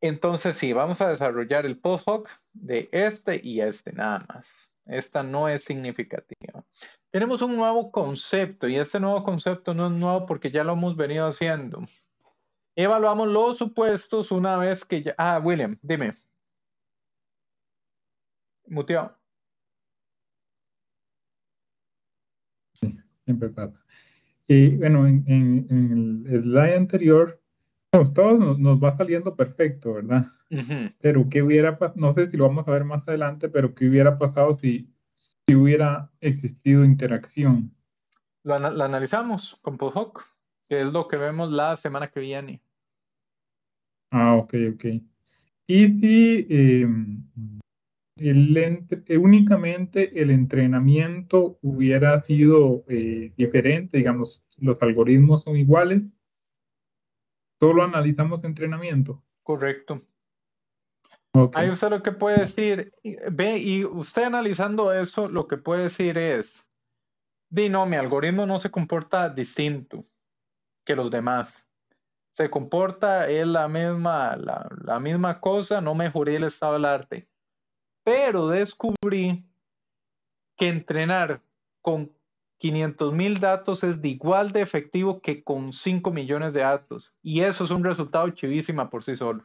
Entonces, sí, vamos a desarrollar el post hoc de este y este nada más. Esta no es significativa. Tenemos un nuevo concepto y este nuevo concepto no es nuevo porque ya lo hemos venido haciendo. Evaluamos los supuestos una vez que ya... Ah, William, dime. Sí, Siempre pasa. Y bueno, en el slide anterior todos nos, va saliendo perfecto, ¿verdad? Pero qué hubiera pasado, no sé si lo vamos a ver más adelante, pero qué hubiera pasado si, hubiera existido interacción. Lo, analizamos con Podhoc, que es lo que vemos la semana que viene. Ah, ok, ok. Y si em, eh, únicamente el entrenamiento hubiera sido eh, diferente, digamos, los algoritmos son iguales, todo lo analizamos entrenamiento. Correcto. Okay. Ahí usted lo que puede decir, ve, y usted analizando eso, lo que puede decir es, di no, mi algoritmo no se comporta distinto que los demás. Se comporta, es la misma, la, la misma cosa, no mejoré el estado del arte. Pero descubrí que entrenar con 500 mil datos es de igual de efectivo que con 5 millones de datos. Y eso es un resultado chivísima por sí solo.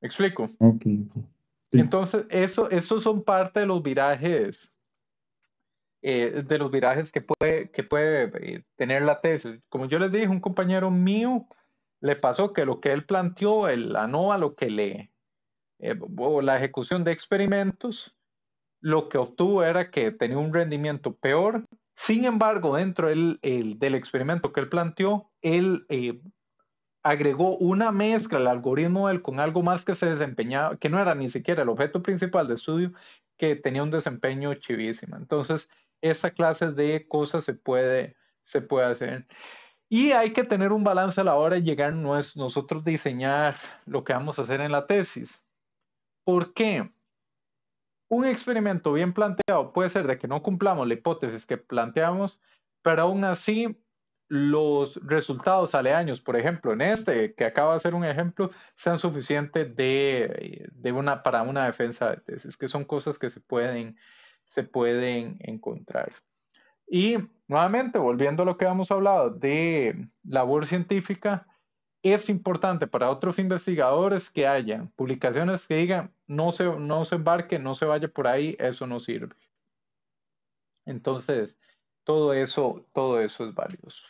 explico? Entonces, eso, estos son parte de los virajes. Eh, de los virajes que puede, que puede eh, tener la tesis. Como yo les dije, un compañero mío le pasó que lo que él planteó, el ANOVA, lo que le, eh, o la ejecución de experimentos, lo que obtuvo era que tenía un rendimiento peor. Sin embargo, dentro del, experimento que él planteó, él eh, agregó una mezcla al algoritmo él con algo más que se desempeñaba, que no era ni siquiera el objeto principal de estudio, que tenía un desempeño chivísimo. Entonces, esa clase de cosas se puede, se puede hacer. Y hay que tener un balance a la hora de llegar, no es nosotros diseñar lo que vamos a hacer en la tesis. ¿Por qué? un experimento bien planteado puede ser de que no cumplamos la hipótesis que planteamos, pero aún así los resultados aleaños, por ejemplo, en este, que acaba de ser un ejemplo, sean suficientes de, una, para una defensa de tesis, que son cosas que se pueden, se pueden encontrar. Y nuevamente, volviendo a lo que hemos hablado de labor científica, es importante para otros investigadores que haya publicaciones que digan, no se, no se embarque, no se vaya por ahí, eso no sirve. Entonces, todo eso, todo eso es valioso.